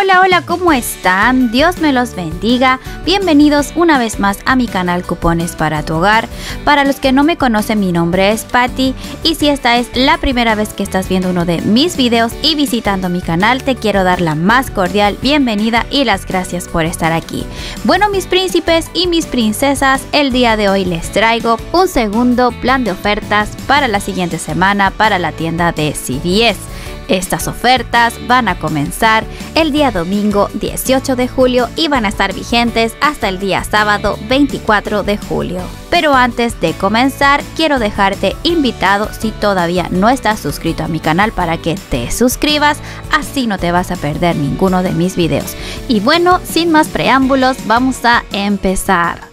Hola, hola, ¿cómo están? Dios me los bendiga. Bienvenidos una vez más a mi canal Cupones para tu hogar. Para los que no me conocen, mi nombre es Patti y si esta es la primera vez que estás viendo uno de mis videos y visitando mi canal, te quiero dar la más cordial bienvenida y las gracias por estar aquí. Bueno, mis príncipes y mis princesas, el día de hoy les traigo un segundo plan de ofertas para la siguiente semana para la tienda de CBS. Estas ofertas van a comenzar el día domingo 18 de julio y van a estar vigentes hasta el día sábado 24 de julio. Pero antes de comenzar, quiero dejarte invitado si todavía no estás suscrito a mi canal para que te suscribas, así no te vas a perder ninguno de mis videos. Y bueno, sin más preámbulos, vamos a empezar.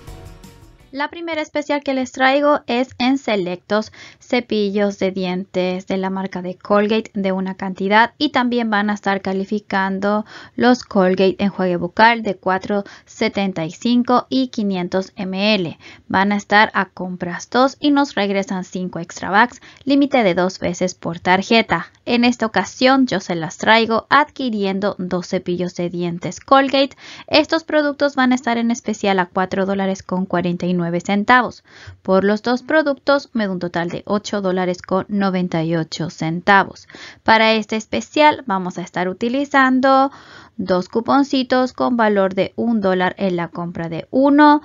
La primera especial que les traigo es en Selectos cepillos de dientes de la marca de Colgate de una cantidad y también van a estar calificando los Colgate enjuague bucal de 475 y 500 ml. Van a estar a compras 2 y nos regresan 5 extra bags, límite de dos veces por tarjeta. En esta ocasión yo se las traigo adquiriendo dos cepillos de dientes Colgate. Estos productos van a estar en especial a 4 dólares con 49 centavos. Por los dos productos me da un total de 8 $8.98. dólares con 98 centavos. Para este especial vamos a estar utilizando dos cuponcitos con valor de un dólar en la compra de uno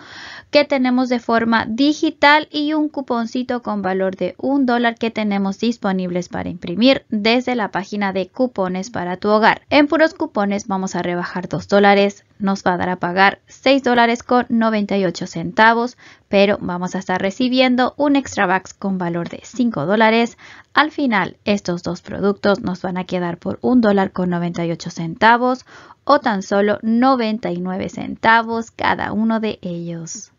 que tenemos de forma digital y un cuponcito con valor de un dólar que tenemos disponibles para imprimir desde la página de cupones para tu hogar. En puros cupones vamos a rebajar dos dólares, nos va a dar a pagar seis dólares con 98 centavos, pero vamos a estar recibiendo un extra bucks con valor de 5 dólares. Al final estos dos productos nos van a quedar por un dólar con 98 centavos o tan solo 99 centavos cada uno de ellos.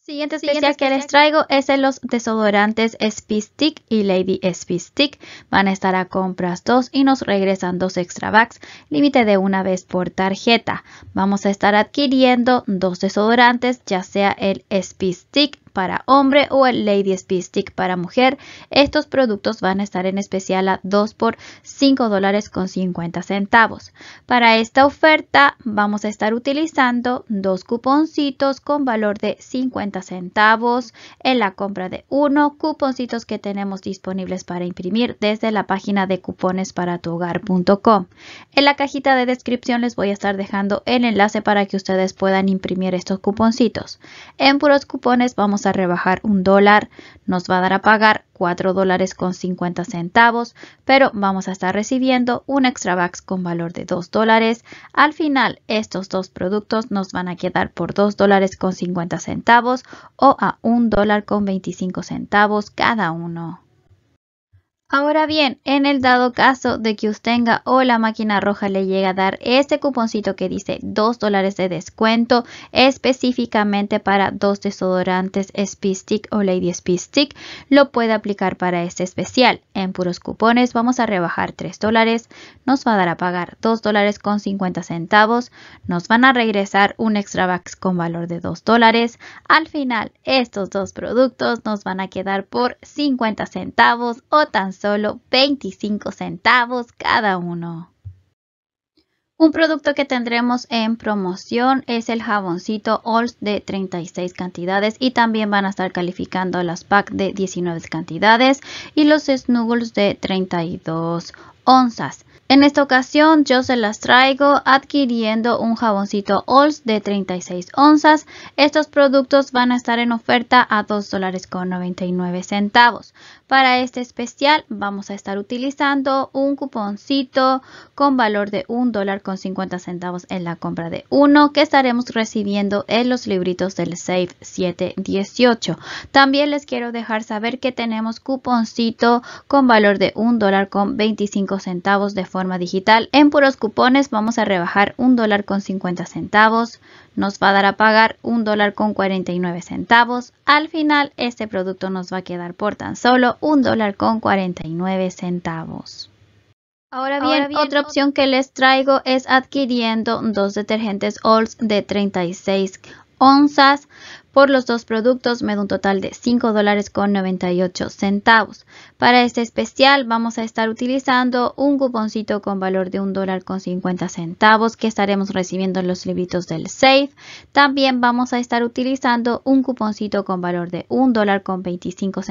Siguiente especial que les traigo es en los desodorantes Spice Stick y Lady Spice Stick. Van a estar a compras dos y nos regresan dos extra bags, límite de una vez por tarjeta. Vamos a estar adquiriendo dos desodorantes, ya sea el Speed Stick para hombre o el Lady Speed Stick para mujer. Estos productos van a estar en especial a 2 por 5 dólares con 50 centavos. Para esta oferta vamos a estar utilizando dos cuponcitos con valor de 50 centavos en la compra de uno, cuponcitos que tenemos disponibles para imprimir desde la página de cupones tu hogar.com. En la cajita de descripción les voy a estar dejando el enlace para que ustedes puedan imprimir estos cuponcitos. En puros cupones vamos a a rebajar un dólar, nos va a dar a pagar 4 dólares con 50 centavos, pero vamos a estar recibiendo un extra Vax con valor de 2 dólares. Al final, estos dos productos nos van a quedar por 2 dólares con 50 centavos o a 1 dólar con 25 centavos cada uno. Ahora bien, en el dado caso de que usted tenga o la máquina roja le llega a dar este cuponcito que dice 2 dólares de descuento específicamente para dos desodorantes Speed Stick o Lady Speed Stick, lo puede aplicar para este especial. En puros cupones vamos a rebajar 3 dólares, nos va a dar a pagar 2 dólares con 50 centavos, nos van a regresar un extra box con valor de 2 dólares. Al final, estos dos productos nos van a quedar por 50 centavos o tan solo 25 centavos cada uno. Un producto que tendremos en promoción es el jaboncito Ols de 36 cantidades y también van a estar calificando las packs de 19 cantidades y los Snuggles de 32 onzas. En esta ocasión yo se las traigo adquiriendo un jaboncito Ols de 36 onzas. Estos productos van a estar en oferta a $2.99. dólares con 99 centavos. Para este especial vamos a estar utilizando un cuponcito con valor de $1.50 dólar con 50 centavos en la compra de uno que estaremos recibiendo en los libritos del SAFE 718. También les quiero dejar saber que tenemos cuponcito con valor de $1.25. dólar con 25 centavos de forma digital. En puros cupones vamos a rebajar un dólar con 50 centavos. Nos va a dar a pagar un dólar con 49 centavos. Al final este producto nos va a quedar por tan solo un dólar con 49 centavos. Ahora bien, Ahora bien, otra opción que les traigo es adquiriendo dos detergentes Ols de 36 onzas por los dos productos me da un total de $5.98. Para este especial vamos a estar utilizando un cuponcito con valor de $1.50 que estaremos recibiendo en los libritos del Safe. También vamos a estar utilizando un cuponcito con valor de $1.25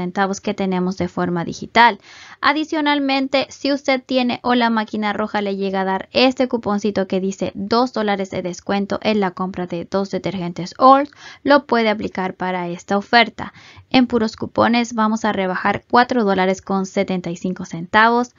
que tenemos de forma digital. Adicionalmente, si usted tiene o la máquina roja le llega a dar este cuponcito que dice 2 dólares de descuento en la compra de dos detergentes ORS, lo puede aplicar para esta oferta. En puros cupones vamos a rebajar 4 dólares con 75 centavos.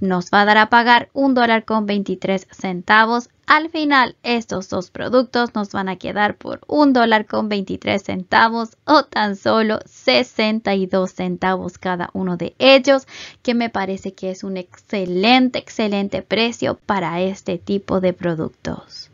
Nos va a dar a pagar un dólar con 23 centavos. Al final, estos dos productos nos van a quedar por un dólar con 23 centavos o tan solo 62 centavos cada uno de ellos, que me parece que es un excelente, excelente precio para este tipo de productos.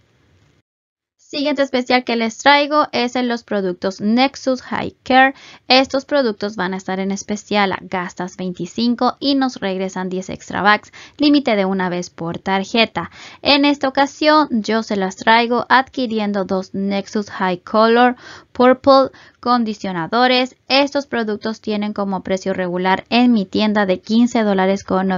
Siguiente especial que les traigo es en los productos Nexus High Care. Estos productos van a estar en especial a gastas 25 y nos regresan 10 extra bucks, límite de una vez por tarjeta. En esta ocasión yo se las traigo adquiriendo dos Nexus High Color Purple, condicionadores. Estos productos tienen como precio regular en mi tienda de $15.99. dólares con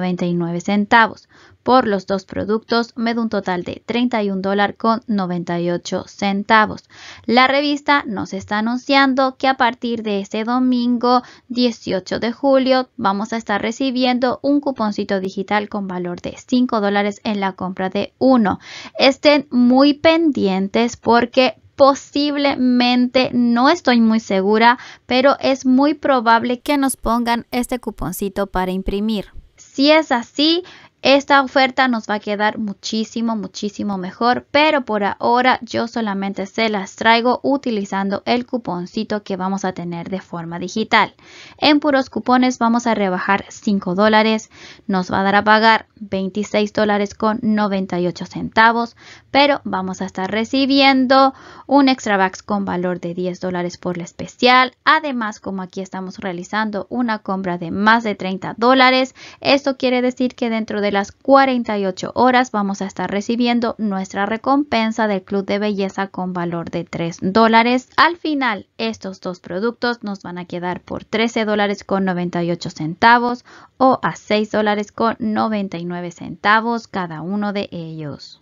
centavos. Por los dos productos me da un total de $31.98. con centavos. La revista nos está anunciando que a partir de este domingo 18 de julio vamos a estar recibiendo un cuponcito digital con valor de 5 dólares en la compra de uno. Estén muy pendientes porque posiblemente, no estoy muy segura, pero es muy probable que nos pongan este cuponcito para imprimir. Si es así, esta oferta nos va a quedar muchísimo, muchísimo mejor, pero por ahora yo solamente se las traigo utilizando el cuponcito que vamos a tener de forma digital. En puros cupones vamos a rebajar 5 dólares, nos va a dar a pagar 26 dólares con 98 centavos, pero vamos a estar recibiendo un extra bucks con valor de 10 dólares por la especial. Además, como aquí estamos realizando una compra de más de 30 dólares, esto quiere decir que dentro de las 48 horas vamos a estar recibiendo nuestra recompensa del Club de Belleza con valor de 3 dólares. Al final, estos dos productos nos van a quedar por 13 dólares con 98 centavos o a 6 dólares con 99 centavos cada uno de ellos.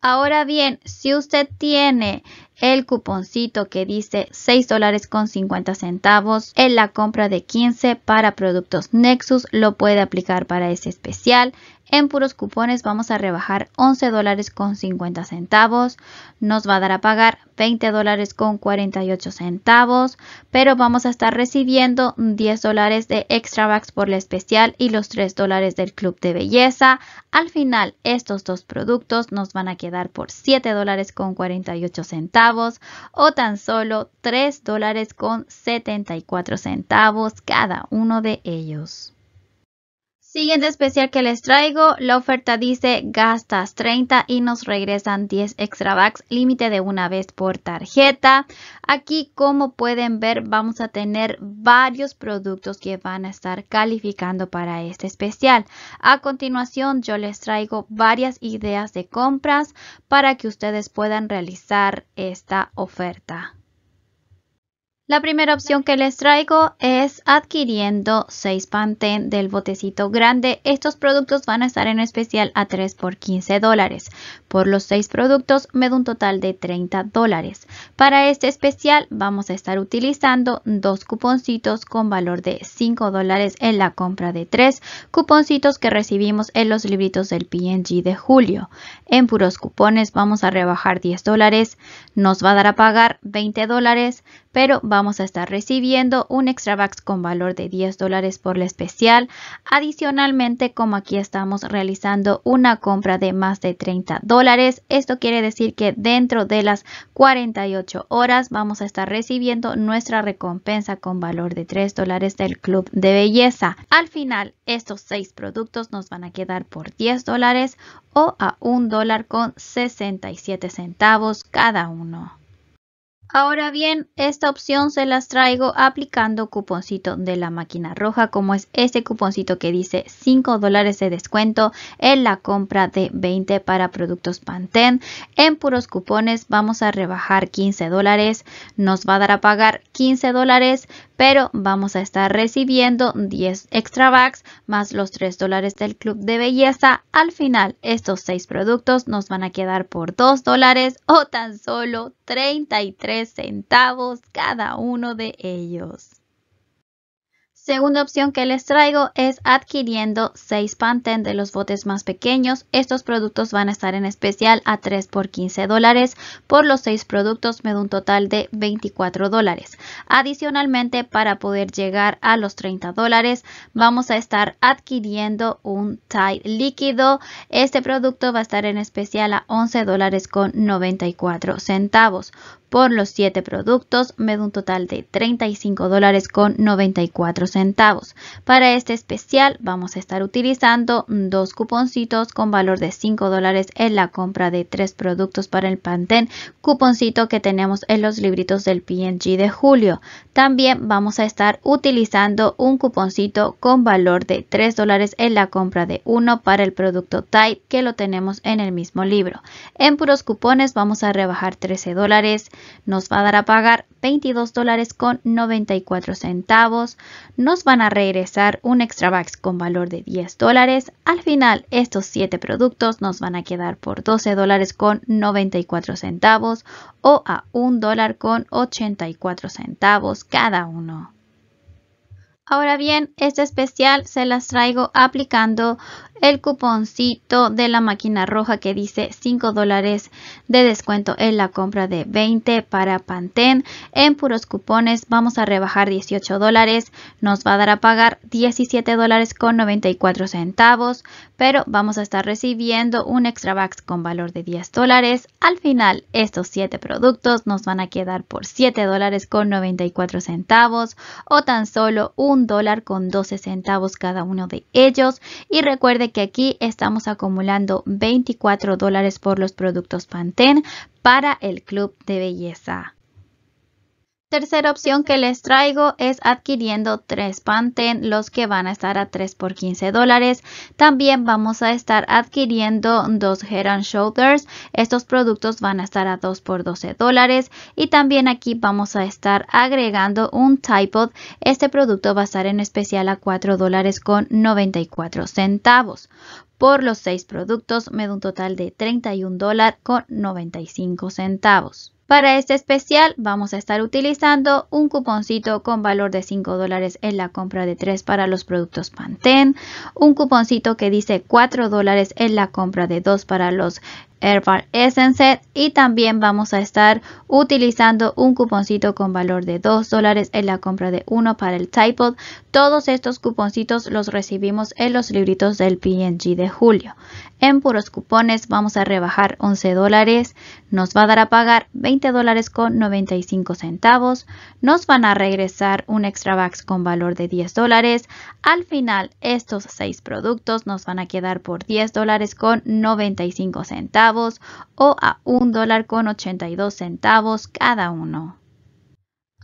Ahora bien, si usted tiene el cuponcito que dice $6.50 dólares con centavos en la compra de 15 para productos Nexus lo puede aplicar para ese especial en puros cupones vamos a rebajar 11 dólares con 50 centavos nos va a dar a pagar 20 dólares con 48 centavos, pero vamos a estar recibiendo 10 dólares de extra bucks por la especial y los 3 dólares del club de belleza. Al final, estos dos productos nos van a quedar por 7 dólares con 48 centavos o tan solo 3 dólares con 74 centavos cada uno de ellos. Siguiente especial que les traigo, la oferta dice gastas 30 y nos regresan 10 extra bucks, límite de una vez por tarjeta. Aquí como pueden ver vamos a tener varios productos que van a estar calificando para este especial. A continuación yo les traigo varias ideas de compras para que ustedes puedan realizar esta oferta. La primera opción que les traigo es adquiriendo 6 panten del botecito grande. Estos productos van a estar en especial a 3 por 15 dólares. Por los seis productos me da un total de 30 dólares. Para este especial vamos a estar utilizando dos cuponcitos con valor de 5 dólares en la compra de tres cuponcitos que recibimos en los libritos del PNG de julio. En puros cupones vamos a rebajar 10 dólares, nos va a dar a pagar 20 dólares, pero vamos a estar recibiendo un extra bucks con valor de 10 dólares por el especial. Adicionalmente, como aquí estamos realizando una compra de más de 30 dólares, esto quiere decir que dentro de las 48 horas vamos a estar recibiendo nuestra recompensa con valor de 3 dólares del club de belleza. Al final, estos 6 productos nos van a quedar por 10 dólares o a 1 dólar con 67 centavos cada uno. Ahora bien, esta opción se las traigo aplicando cuponcito de la máquina roja, como es este cuponcito que dice 5 dólares de descuento en la compra de 20 para productos Pantene. En puros cupones vamos a rebajar 15 dólares, nos va a dar a pagar 15 dólares, pero vamos a estar recibiendo 10 extra bags más los 3 dólares del club de belleza. Al final, estos 6 productos nos van a quedar por 2 dólares o tan solo 33 centavos cada uno de ellos. Segunda opción que les traigo es adquiriendo 6 panten de los botes más pequeños. Estos productos van a estar en especial a 3 por 15 dólares. Por los 6 productos me da un total de 24 dólares. Adicionalmente, para poder llegar a los 30 dólares, vamos a estar adquiriendo un Tide líquido. Este producto va a estar en especial a 11 dólares con 94 centavos. Por los 7 productos me da un total de 35 dólares con 94 centavos para este especial vamos a estar utilizando dos cuponcitos con valor de 5 dólares en la compra de tres productos para el Pantene, cuponcito que tenemos en los libritos del PNG de julio. También vamos a estar utilizando un cuponcito con valor de 3 dólares en la compra de uno para el producto Tide que lo tenemos en el mismo libro. En puros cupones vamos a rebajar 13 dólares, nos va a dar a pagar 22 dólares con 94 centavos. Nos van a regresar un extra Bucks con valor de 10 dólares. Al final, estos 7 productos nos van a quedar por 12 dólares con 94 centavos o a 1 dólar con 84 centavos cada uno. Ahora bien, este especial se las traigo aplicando el cuponcito de la máquina roja que dice 5 dólares de descuento en la compra de 20 para Pantene. En puros cupones vamos a rebajar 18 dólares, nos va a dar a pagar 17 dólares con 94 centavos, pero vamos a estar recibiendo un extra Vax con valor de 10 dólares. Al final, estos 7 productos nos van a quedar por 7 dólares con 94 centavos o tan solo un dólar con 12 centavos cada uno de ellos. Y recuerde que aquí estamos acumulando 24 dólares por los productos Pantene para el club de belleza. Tercera opción que les traigo es adquiriendo tres panten los que van a estar a 3 por 15 dólares. También vamos a estar adquiriendo dos Head and Shoulders, estos productos van a estar a 2 por 12 dólares. Y también aquí vamos a estar agregando un Typod, este producto va a estar en especial a 4 dólares con 94 centavos. Por los seis productos me da un total de 31 dólares con 95 centavos. Para este especial vamos a estar utilizando un cuponcito con valor de 5 dólares en la compra de 3 para los productos Pantene, un cuponcito que dice 4 dólares en la compra de 2 para los Airbar Essence y también vamos a estar utilizando un cuponcito con valor de 2 dólares en la compra de uno para el Typod. Todos estos cuponcitos los recibimos en los libritos del PNG de julio. En puros cupones vamos a rebajar 11 dólares, nos va a dar a pagar 20 dólares con 95 centavos, nos van a regresar un extra box con valor de 10 dólares. Al final estos 6 productos nos van a quedar por 10 dólares con 95 centavos o a un dólar con 82 centavos cada uno.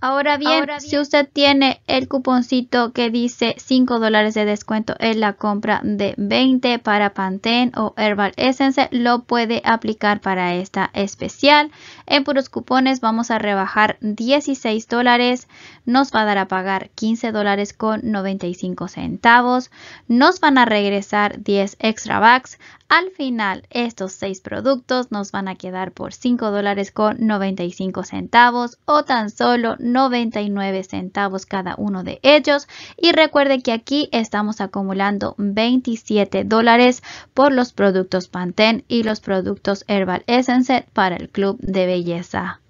Ahora bien, si usted tiene el cuponcito que dice 5 dólares de descuento en la compra de 20 para Pantene o Herbal Essence, lo puede aplicar para esta especial. En puros cupones vamos a rebajar 16 dólares, nos va a dar a pagar 15 dólares con 95 centavos, nos van a regresar 10 extra bucks. Al final, estos 6 productos nos van a quedar por 5 dólares con 95 centavos o tan solo 99 centavos cada uno de ellos. Y recuerde que aquí estamos acumulando 27 dólares por los productos Pantene y los productos Herbal Essence para el club de belleza.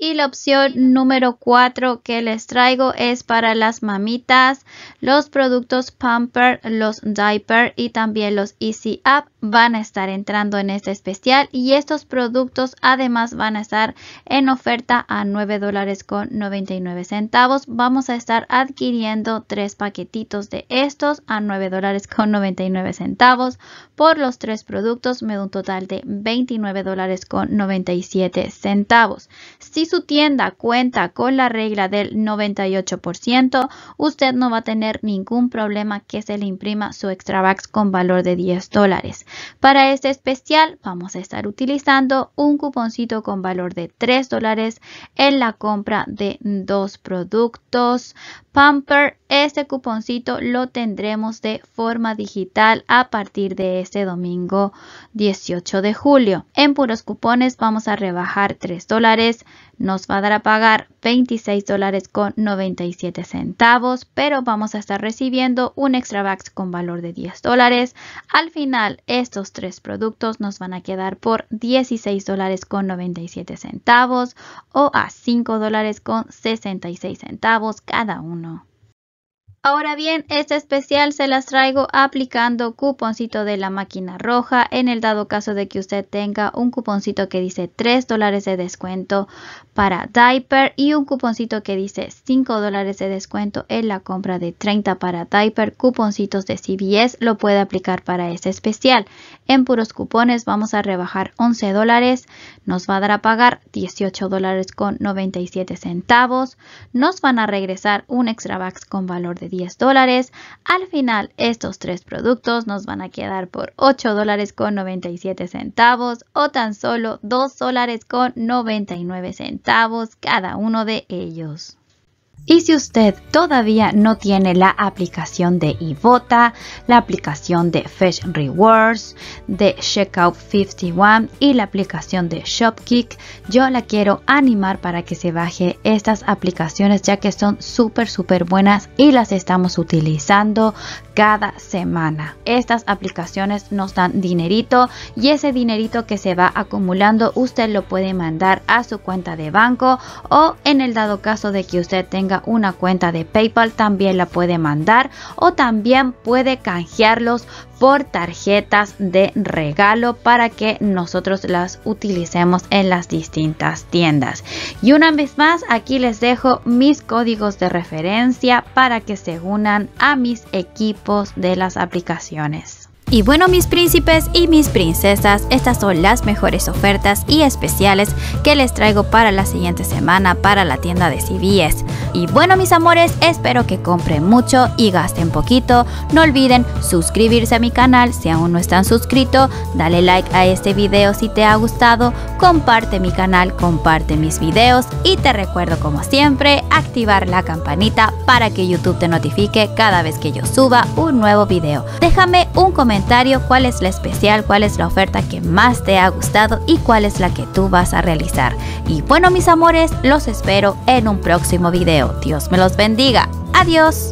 Y la opción número 4 que les traigo es para las mamitas, los productos Pumper, los Diaper y también los Easy Up van a estar entrando en este especial y estos productos además van a estar en oferta a 9 dólares con 99 centavos vamos a estar adquiriendo tres paquetitos de estos a 9 dólares con 99 centavos por los tres productos me da un total de 29 dólares con 97 centavos si su tienda cuenta con la regla del 98% usted no va a tener ningún problema que se le imprima su extra con valor de 10 dólares para este especial vamos a estar utilizando un cuponcito con valor de 3 dólares en la compra de dos productos Pamper. Este cuponcito lo tendremos de forma digital a partir de este domingo 18 de julio. En puros cupones vamos a rebajar 3 dólares. Nos va a dar a pagar 26 dólares con 97 centavos, pero vamos a estar recibiendo un extra con valor de 10 dólares. Al final, estos tres productos nos van a quedar por 16 dólares con 97 centavos o a 5 dólares con 66 centavos cada uno. Ahora bien, este especial se las traigo aplicando cuponcito de la máquina roja en el dado caso de que usted tenga un cuponcito que dice 3 dólares de descuento para diaper y un cuponcito que dice 5 dólares de descuento en la compra de 30 para diaper, cuponcitos de CBS lo puede aplicar para este especial. En puros cupones vamos a rebajar 11 dólares, nos va a dar a pagar 18 dólares con 97 centavos, nos van a regresar un extra bucks con valor de 10 dólares. Al final estos tres productos nos van a quedar por 8 dólares con 97 centavos o tan solo 2 dólares con 99 centavos cada uno de ellos. Y si usted todavía no tiene la aplicación de Ivota, la aplicación de Fetch Rewards, de Checkout 51 y la aplicación de Shopkick, yo la quiero animar para que se baje estas aplicaciones ya que son súper súper buenas y las estamos utilizando cada semana. Estas aplicaciones nos dan dinerito y ese dinerito que se va acumulando usted lo puede mandar a su cuenta de banco o en el dado caso de que usted tenga una cuenta de PayPal también la puede mandar o también puede canjearlos por tarjetas de regalo para que nosotros las utilicemos en las distintas tiendas. Y una vez más, aquí les dejo mis códigos de referencia para que se unan a mis equipos de las aplicaciones. Y bueno mis príncipes y mis princesas, estas son las mejores ofertas y especiales que les traigo para la siguiente semana para la tienda de CVS. Y bueno mis amores, espero que compren mucho y gasten poquito. No olviden suscribirse a mi canal si aún no están suscritos, dale like a este video si te ha gustado, comparte mi canal, comparte mis videos y te recuerdo como siempre activar la campanita para que YouTube te notifique cada vez que yo suba un nuevo video. Déjame un comentario cuál es la especial, cuál es la oferta que más te ha gustado y cuál es la que tú vas a realizar. Y bueno mis amores, los espero en un próximo video. Dios me los bendiga. Adiós.